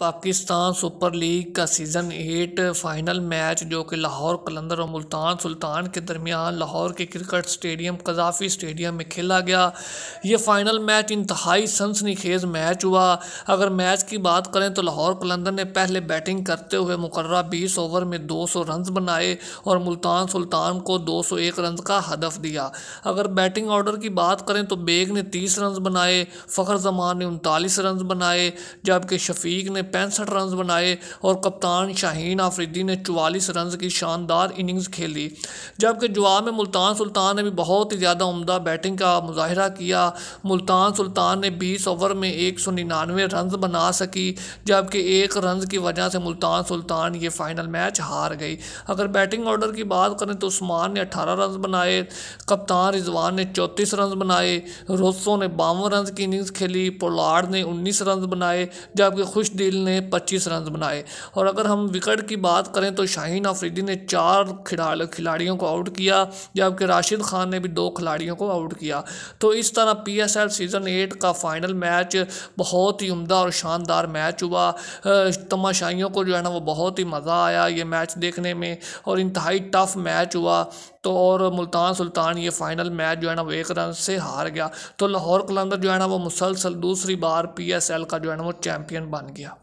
Pakistan super league का season eight final match जो कि लाहौर कलंदर और मुल्तान सुल्तान के दरमियान लाहौर के क्रिकेट स्टेडियम कजाफी स्टेडियम में खेला गया ये फ़ाइनल मैच इंतहाई सनसनी खेज़ मैच हुआ अगर मैच की बात करें तो लाहौर कलंदर ने पहले बैटिंग करते हुए मुकर्रा बीस ओवर में दो सौ रन बनाए और मुल्तान सुल्तान को दो सौ एक रन का हदफ दिया अगर बैटिंग ऑर्डर की बात करें तो बेग ने तीस रन बनाए फ़खर जमान ने उनतालीस रन बनाए जबकि शफीक ने ने पैंसठ रन बनाए और कप्तान शाहीन आफरीदी ने चवालीस रन की शानदार इनिंग्स खेली जबकि जवाब में मुल्तान सुल्तान ने भी बहुत ही ज़्यादा उमदा बैटिंग का मुजाहरा किया मुल्तान सुल्तान ने बीस ओवर में एक सौ निन्यानवे रन बना सकी जबकि एक रन की वजह से मुल्तान सुल्तान ये फाइनल मैच हार गई अगर बैटिंग ऑर्डर की बात करें तो उस्मान ने अठारह रन बनाए कप्तान रिजवान ने चौंतीस रन बनाए रोसो ने बावन रन की इनिंग्स खेली पोलार्ड ने उन्नीस रन बनाए जबकि खुश गिल ने 25 रन बनाए और अगर हम विकेट की बात करें तो शाहीन आफरीदी ने चार खिलाड़ खिलाड़ियों को आउट किया जबकि राशिद खान ने भी दो खिलाड़ियों को आउट किया तो इस तरह P S L season eight का फ़ाइनल मैच बहुत ही उमदा और शानदार मैच हुआ तमाशाइयों को जो है ना वो बहुत ही मज़ा आया ये मैच देखने में और इंतहाई टफ मैच हुआ तो और मुल्तान सुल्तान ये फाइनल मैच जो है ना वो एक रन से हार गया तो लाहौर कलंदर जो है ना वो मुसलसल दूसरी बार पी एस एल का जो है ना वो चैम्पियन बन गया